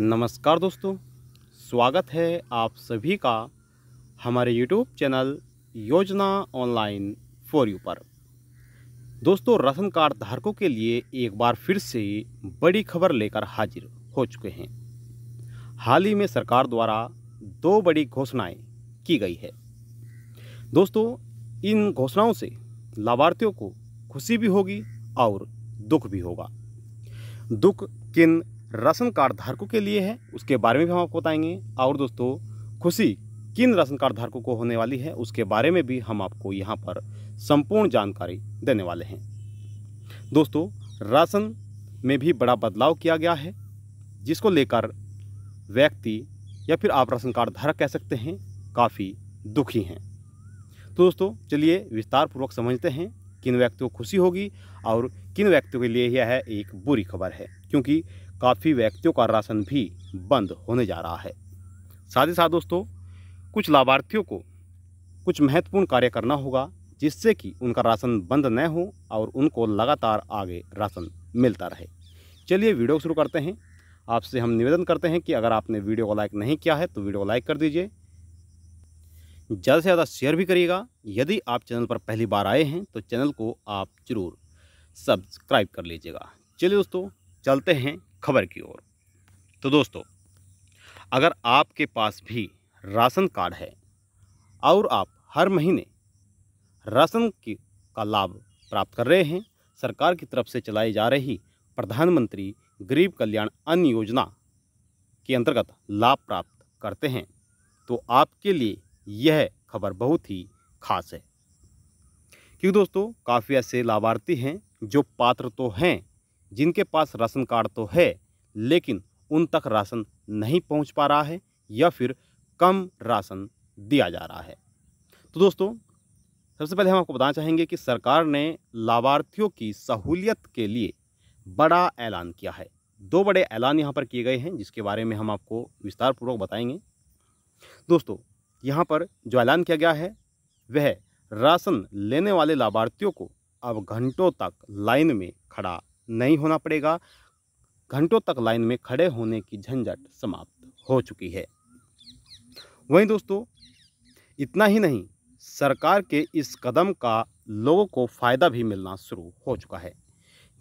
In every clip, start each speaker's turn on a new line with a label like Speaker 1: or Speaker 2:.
Speaker 1: नमस्कार दोस्तों स्वागत है आप सभी का हमारे यूट्यूब चैनल योजना ऑनलाइन फॉर यू पर दोस्तों राशन कार्ड धारकों के लिए एक बार फिर से बड़ी खबर लेकर हाजिर हो चुके हैं हाल ही में सरकार द्वारा दो बड़ी घोषणाएं की गई है दोस्तों इन घोषणाओं से लाभार्थियों को खुशी भी होगी और दुख भी होगा दुख किन राशन कार्ड धारकों के लिए है उसके बारे में भी हम आपको बताएंगे और दोस्तों खुशी किन राशन कार्ड धारकों को होने वाली है उसके बारे में भी हम आपको यहाँ पर संपूर्ण जानकारी देने वाले हैं दोस्तों राशन में भी बड़ा बदलाव किया गया है जिसको लेकर व्यक्ति या फिर आप राशन कार्ड धारक कह सकते हैं काफ़ी दुखी हैं तो दोस्तों चलिए विस्तारपूर्वक समझते हैं किन व्यक्तियों को खुशी होगी और किन व्यक्तियों के लिए यह है एक बुरी खबर है क्योंकि काफ़ी व्यक्तियों का राशन भी बंद होने जा रहा है साथ ही साथ दोस्तों कुछ लाभार्थियों को कुछ महत्वपूर्ण कार्य करना होगा जिससे कि उनका राशन बंद न हो और उनको लगातार आगे राशन मिलता रहे चलिए वीडियो शुरू करते हैं आपसे हम निवेदन करते हैं कि अगर आपने वीडियो को लाइक नहीं किया है तो वीडियो को लाइक कर दीजिए ज़्यादा से ज़्यादा शेयर भी करिएगा यदि आप चैनल पर पहली बार आए हैं तो चैनल को आप ज़रूर सब्सक्राइब कर लीजिएगा चलिए दोस्तों चलते हैं खबर की ओर तो दोस्तों अगर आपके पास भी राशन कार्ड है और आप हर महीने राशन की का लाभ प्राप्त कर रहे हैं सरकार की तरफ से चलाई जा रही प्रधानमंत्री गरीब कल्याण अन्न योजना के अंतर्गत लाभ प्राप्त करते हैं तो आपके लिए यह खबर बहुत ही खास है क्योंकि दोस्तों काफ़ी ऐसे लाभार्थी हैं जो पात्र तो हैं जिनके पास राशन कार्ड तो है लेकिन उन तक राशन नहीं पहुंच पा रहा है या फिर कम राशन दिया जा रहा है तो दोस्तों सबसे पहले हम आपको बताना चाहेंगे कि सरकार ने लाभार्थियों की सहूलियत के लिए बड़ा ऐलान किया है दो बड़े ऐलान यहाँ पर किए गए हैं जिसके बारे में हम आपको विस्तारपूर्वक बताएंगे दोस्तों यहाँ पर जो ऐलान किया गया है वह राशन लेने वाले लाभार्थियों को अब घंटों तक लाइन में खड़ा नहीं होना पड़ेगा घंटों तक लाइन में खड़े होने की झंझट समाप्त हो चुकी है वहीं दोस्तों इतना ही नहीं सरकार के इस कदम का लोगों को फ़ायदा भी मिलना शुरू हो चुका है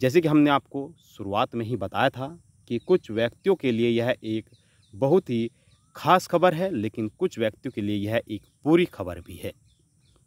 Speaker 1: जैसे कि हमने आपको शुरुआत में ही बताया था कि कुछ व्यक्तियों के लिए यह एक बहुत ही खास खबर है लेकिन कुछ व्यक्तियों के लिए यह एक पूरी खबर भी है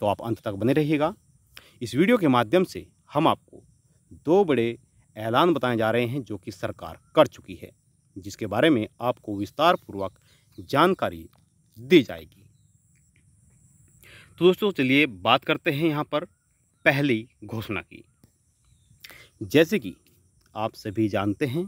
Speaker 1: तो आप अंत तक बने रहिएगा इस वीडियो के माध्यम से हम आपको दो बड़े ऐलान बताए जा रहे हैं जो कि सरकार कर चुकी है जिसके बारे में आपको विस्तार पूर्वक जानकारी दी जाएगी तो दोस्तों चलिए बात करते हैं यहाँ पर पहली घोषणा की जैसे कि आप सभी जानते हैं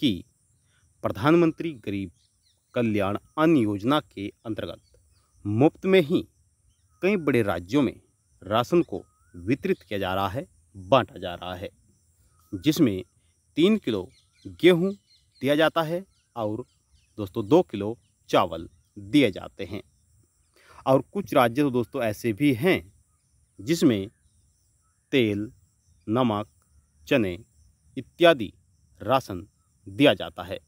Speaker 1: कि प्रधानमंत्री गरीब कल्याण अन्न योजना के अंतर्गत मुफ्त में ही कई बड़े राज्यों में राशन को वितरित किया जा रहा है बांटा जा रहा है जिसमें तीन किलो गेहूं दिया जाता है और दोस्तों दो किलो चावल दिए जाते हैं और कुछ राज्य तो दोस्तों ऐसे भी हैं जिसमें तेल नमक चने इत्यादि राशन दिया जाता है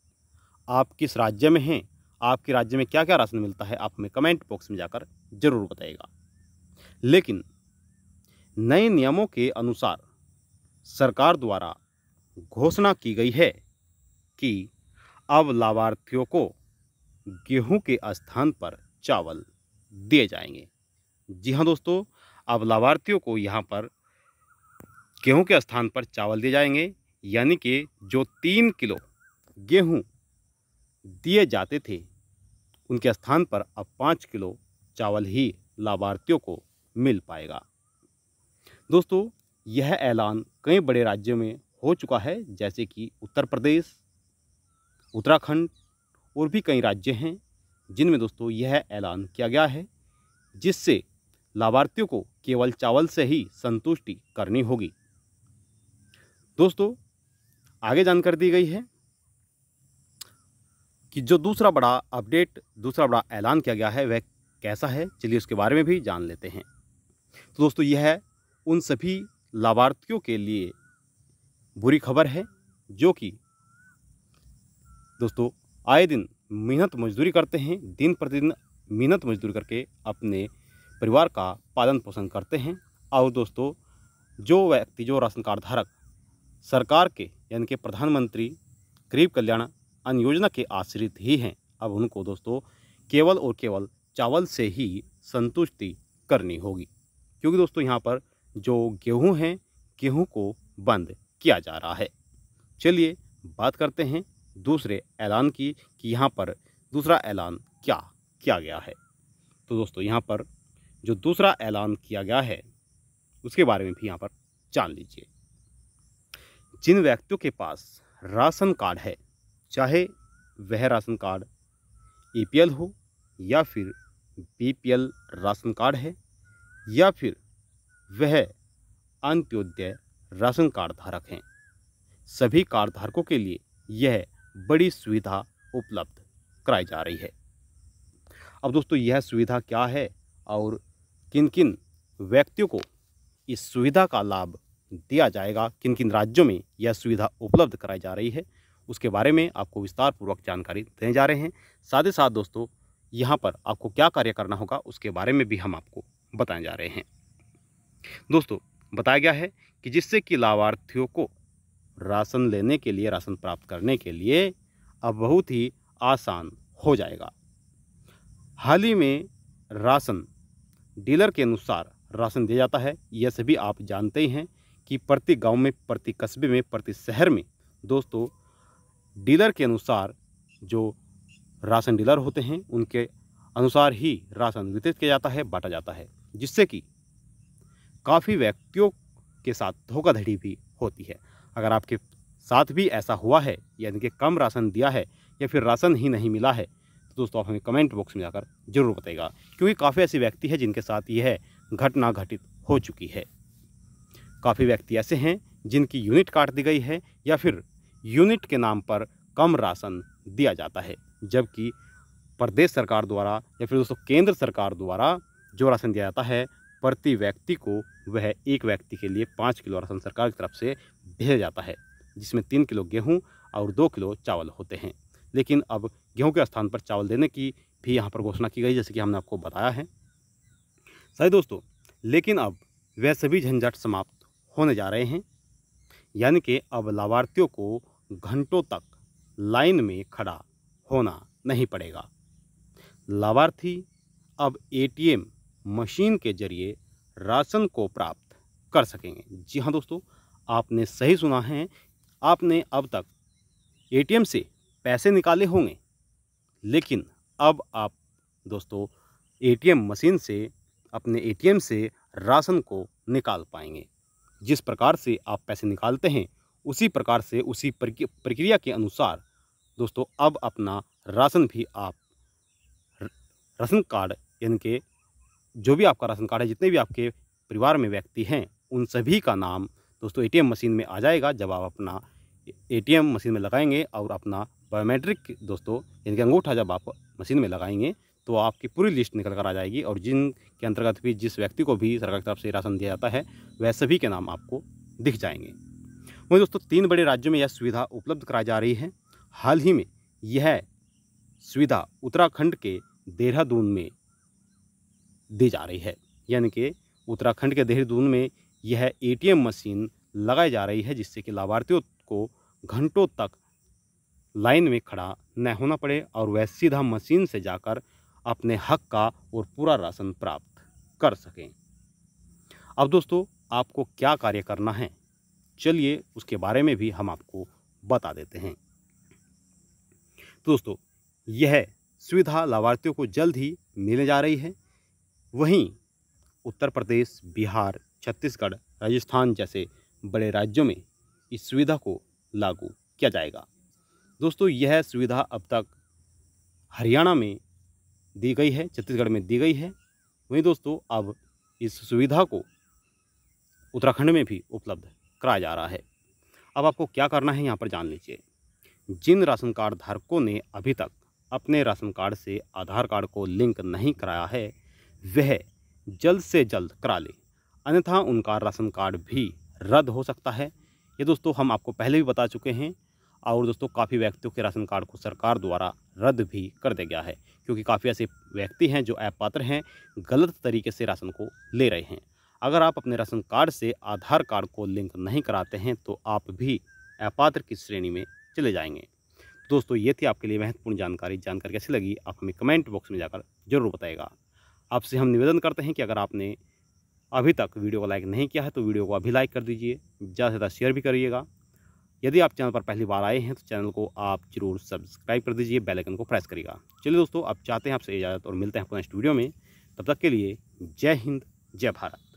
Speaker 1: आप किस राज्य में हैं आपके राज्य में क्या क्या राशन मिलता है आप हमें कमेंट बॉक्स में जाकर ज़रूर बताइएगा लेकिन नए नियमों के अनुसार सरकार द्वारा घोषणा की गई है कि अब लाभार्थियों को गेहूं के स्थान पर चावल दिए जाएंगे जी हाँ दोस्तों अब लाभार्थियों को यहाँ पर गेहूं के स्थान पर चावल दिए जाएंगे यानी कि जो तीन किलो गेहूं दिए जाते थे उनके स्थान पर अब पाँच किलो चावल ही लाभार्थियों को मिल पाएगा दोस्तों यह ऐलान कई बड़े राज्यों में हो चुका है जैसे कि उत्तर प्रदेश उत्तराखंड और भी कई राज्य हैं जिनमें दोस्तों यह ऐलान किया गया है जिससे लाभार्थियों को केवल चावल से ही संतुष्टि करनी होगी दोस्तों आगे जानकारी दी गई है कि जो दूसरा बड़ा अपडेट दूसरा बड़ा ऐलान किया गया है वह कैसा है चलिए उसके बारे में भी जान लेते हैं तो दोस्तों यह उन सभी लाभार्थियों के लिए बुरी खबर है जो कि दोस्तों आए दिन मेहनत मजदूरी करते हैं दिन प्रतिदिन मेहनत मजदूरी करके अपने परिवार का पालन पोषण करते हैं और दोस्तों जो व्यक्ति जो राशन कार्ड धारक सरकार के यानी कि प्रधानमंत्री गरीब कल्याण अन्न योजना के आश्रित ही हैं अब उनको दोस्तों केवल और केवल चावल से ही संतुष्टि करनी होगी क्योंकि दोस्तों यहाँ पर जो गेहूं हैं गेहूं को बंद किया जा रहा है चलिए बात करते हैं दूसरे ऐलान की कि यहाँ पर दूसरा ऐलान क्या किया गया है तो दोस्तों यहाँ पर जो दूसरा ऐलान किया गया है उसके बारे में भी यहाँ पर जान लीजिए जिन व्यक्तियों के पास राशन कार्ड है चाहे वह राशन कार्ड ए e हो या फिर बी राशन कार्ड है या फिर वह अंत्योदय राशन कार्ड धारक हैं सभी कार्ड धारकों के लिए यह बड़ी सुविधा उपलब्ध कराई जा रही है अब दोस्तों यह सुविधा क्या है और किन किन व्यक्तियों को इस सुविधा का लाभ दिया जाएगा किन किन राज्यों में यह सुविधा उपलब्ध कराई जा रही है उसके बारे में आपको विस्तार पूर्वक जानकारी देने जा रहे हैं साथ ही साथ दोस्तों यहाँ पर आपको क्या कार्य करना होगा उसके बारे में भी हम आपको बताने जा रहे हैं दोस्तों बताया गया है कि जिससे कि लाभार्थियों को राशन लेने के लिए राशन प्राप्त करने के लिए अब बहुत ही आसान हो जाएगा हाल ही में राशन डीलर के अनुसार राशन दिया जाता है यह सभी आप जानते ही हैं कि प्रति गांव में प्रति कस्बे में प्रति शहर में दोस्तों डीलर के अनुसार जो राशन डीलर होते हैं उनके अनुसार ही राशन वितरित किया जाता है बांटा जाता है जिससे कि काफ़ी व्यक्तियों के साथ धोखाधड़ी भी होती है अगर आपके साथ भी ऐसा हुआ है यानी कि कम राशन दिया है या फिर राशन ही नहीं मिला है तो दोस्तों आप हमें कमेंट बॉक्स में जाकर जरूर बताएगा क्योंकि काफ़ी ऐसे व्यक्ति हैं जिनके साथ यह घटना घटित हो चुकी है काफ़ी व्यक्ति ऐसे हैं जिनकी यूनिट काट दी गई है या फिर यूनिट के नाम पर कम राशन दिया जाता है जबकि प्रदेश सरकार द्वारा या फिर दोस्तों केंद्र सरकार द्वारा जो राशन दिया जाता है प्रति व्यक्ति को वह एक व्यक्ति के लिए पाँच किलो राशन सरकार की तरफ से भेजा जाता है जिसमें तीन किलो गेहूँ और दो किलो चावल होते हैं लेकिन अब गेहूँ के स्थान पर चावल देने की भी यहाँ पर घोषणा की गई जैसे कि हमने आपको बताया है सही दोस्तों लेकिन अब वह सभी झंझट समाप्त होने जा रहे हैं यानी कि अब लाभार्थियों को घंटों तक लाइन में खड़ा होना नहीं पड़ेगा लाभार्थी अब एटीएम मशीन के जरिए राशन को प्राप्त कर सकेंगे जी हाँ दोस्तों आपने सही सुना है आपने अब तक एटीएम से पैसे निकाले होंगे लेकिन अब आप दोस्तों एटीएम मशीन से अपने एटीएम से राशन को निकाल पाएंगे जिस प्रकार से आप पैसे निकालते हैं उसी प्रकार से उसी प्रक्रिया के अनुसार दोस्तों अब अपना राशन भी आप राशन कार्ड यानी कि जो भी आपका राशन कार्ड है जितने भी आपके परिवार में व्यक्ति हैं उन सभी का नाम दोस्तों एटीएम मशीन में आ जाएगा जब आप अपना एटीएम मशीन में लगाएंगे और अपना बायोमेट्रिक दोस्तों यानी कि अंगूठा जब आप मशीन में लगाएंगे तो आपकी पूरी लिस्ट निकल कर आ जाएगी और जिन के अंतर्गत भी जिस व्यक्ति को भी सरकार की तरफ से राशन दिया जाता है वह सभी के नाम आपको दिख जाएंगे वहीं दोस्तों तीन बड़े राज्यों में यह सुविधा उपलब्ध कराई जा रही है हाल ही में यह सुविधा उत्तराखंड के देहरादून में दी जा रही है यानी कि उत्तराखंड के देहरादून में यह एटीएम मशीन लगाई जा रही है जिससे कि लाभार्थियों को घंटों तक लाइन में खड़ा न होना पड़े और वह सीधा मशीन से जाकर अपने हक का और पूरा राशन प्राप्त कर सकें अब दोस्तों आपको क्या कार्य करना है चलिए उसके बारे में भी हम आपको बता देते हैं तो दोस्तों यह सुविधा लाभार्थियों को जल्द ही मिलने जा रही है वहीं उत्तर प्रदेश बिहार छत्तीसगढ़ राजस्थान जैसे बड़े राज्यों में इस सुविधा को लागू किया जाएगा दोस्तों यह सुविधा अब तक हरियाणा में दी गई है छत्तीसगढ़ में दी गई है वहीं दोस्तों अब इस सुविधा को उत्तराखंड में भी उपलब्ध कराया जा रहा है अब आपको क्या करना है यहाँ पर जान लीजिए जिन राशन कार्ड धारकों ने अभी तक अपने राशन कार्ड से आधार कार्ड को लिंक नहीं कराया है वह जल्द से जल्द करा लें अन्यथा उनका राशन कार्ड भी रद्द हो सकता है ये दोस्तों हम आपको पहले भी बता चुके हैं और दोस्तों काफ़ी व्यक्तियों के राशन कार्ड को सरकार द्वारा रद्द भी कर दिया गया है क्योंकि काफ़ी ऐसे व्यक्ति हैं जो अपात्र हैं गलत तरीके से राशन को ले रहे हैं अगर आप अपने राशन कार्ड से आधार कार्ड को लिंक नहीं कराते हैं तो आप भी अपात्र की श्रेणी में चले जाएंगे दोस्तों ये थी आपके लिए महत्वपूर्ण जानकारी जानकारी कैसी लगी आप हमें कमेंट बॉक्स में जाकर जरूर बताएगा आपसे हम निवेदन करते हैं कि अगर आपने अभी तक वीडियो को लाइक नहीं किया है तो वीडियो को अभी लाइक कर दीजिए ज़्यादा से ज़्यादा शेयर भी करिएगा यदि आप चैनल पर पहली बार आए हैं तो चैनल को आप जरूर सब्सक्राइब कर दीजिए बेल आइकन को प्रेस करिएगा चलिए दोस्तों आप चाहते हैं आपसे इजाज़त और मिलते हैं अपने नेक्स्ट वीडियो में तब तक के लिए जय हिंद जय भारत